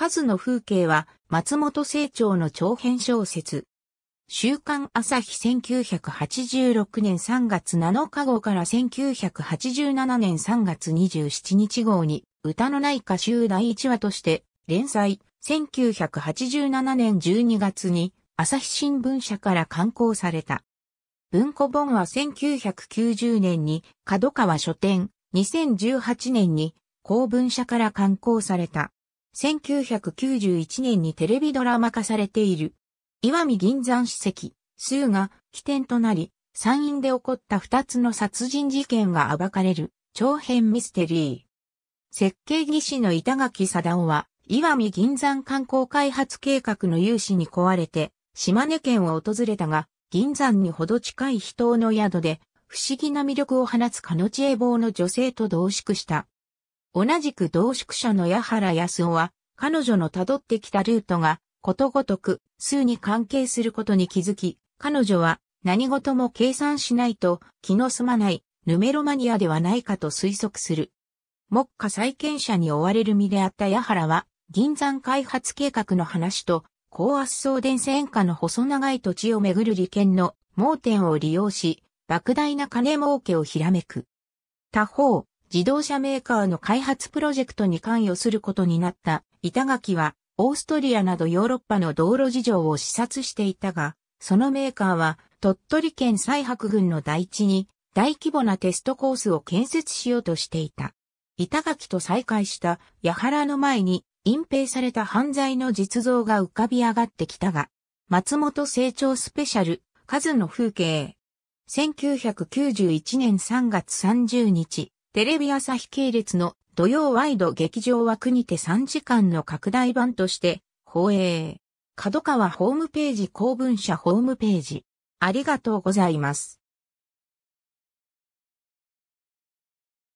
数の風景は松本清張の長編小説。週刊朝日1986年3月7日号から1987年3月27日号に歌のない歌集第1話として連載1987年12月に朝日新聞社から刊行された。文庫本は1990年に角川書店2018年に公文社から刊行された。1991年にテレビドラマ化されている。岩見銀山史跡、数が起点となり、山陰で起こった二つの殺人事件が暴かれる長編ミステリー。設計技師の板垣貞夫は、岩見銀山観光開発計画の有志に壊れて、島根県を訪れたが、銀山にほど近い秘湯の宿で、不思議な魅力を放つカノチエ坊の女性と同宿した。同じく同宿者の矢原康夫は、彼女の辿ってきたルートが、ことごとく、数に関係することに気づき、彼女は、何事も計算しないと、気の済まない、ヌメロマニアではないかと推測する。目下債権者に追われる身であった矢原は、銀山開発計画の話と、高圧送電線下の細長い土地をめぐる利権の盲点を利用し、莫大な金儲けをひらめく。他方、自動車メーカーの開発プロジェクトに関与することになった板垣は、オーストリアなどヨーロッパの道路事情を視察していたが、そのメーカーは、鳥取県西白郡の台地に、大規模なテストコースを建設しようとしていた。板垣と再会した矢原の前に隠蔽された犯罪の実像が浮かび上がってきたが、松本成長スペシャル、数の風景。1991年3月30日、テレビ朝日系列の土曜ワイド劇場枠にて3時間の拡大版として放映。角川ホームページ公文社ホームページ。ありがとうございます。